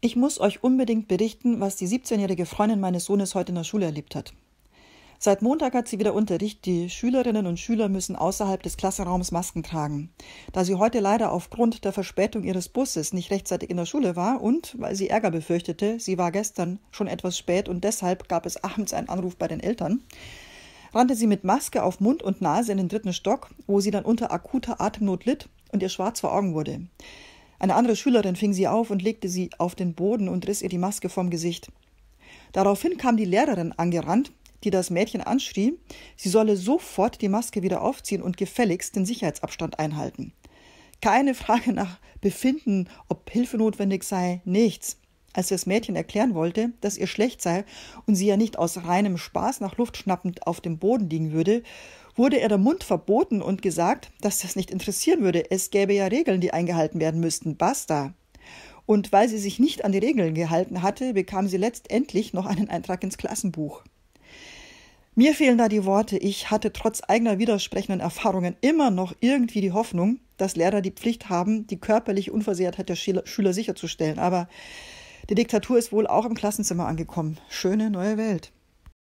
Ich muss euch unbedingt berichten, was die 17-jährige Freundin meines Sohnes heute in der Schule erlebt hat. Seit Montag hat sie wieder Unterricht. Die Schülerinnen und Schüler müssen außerhalb des Klassenraums Masken tragen. Da sie heute leider aufgrund der Verspätung ihres Busses nicht rechtzeitig in der Schule war und weil sie Ärger befürchtete, sie war gestern schon etwas spät und deshalb gab es abends einen Anruf bei den Eltern, rannte sie mit Maske auf Mund und Nase in den dritten Stock, wo sie dann unter akuter Atemnot litt und ihr schwarz vor Augen wurde. Eine andere Schülerin fing sie auf und legte sie auf den Boden und riss ihr die Maske vom Gesicht. Daraufhin kam die Lehrerin angerannt, die das Mädchen anschrie, sie solle sofort die Maske wieder aufziehen und gefälligst den Sicherheitsabstand einhalten. Keine Frage nach Befinden, ob Hilfe notwendig sei, nichts. Als das Mädchen erklären wollte, dass ihr schlecht sei und sie ja nicht aus reinem Spaß nach Luft schnappend auf dem Boden liegen würde wurde er der Mund verboten und gesagt, dass das nicht interessieren würde. Es gäbe ja Regeln, die eingehalten werden müssten. Basta. Und weil sie sich nicht an die Regeln gehalten hatte, bekam sie letztendlich noch einen Eintrag ins Klassenbuch. Mir fehlen da die Worte. Ich hatte trotz eigener widersprechenden Erfahrungen immer noch irgendwie die Hoffnung, dass Lehrer die Pflicht haben, die körperliche Unversehrtheit der Schüler sicherzustellen. Aber die Diktatur ist wohl auch im Klassenzimmer angekommen. Schöne neue Welt.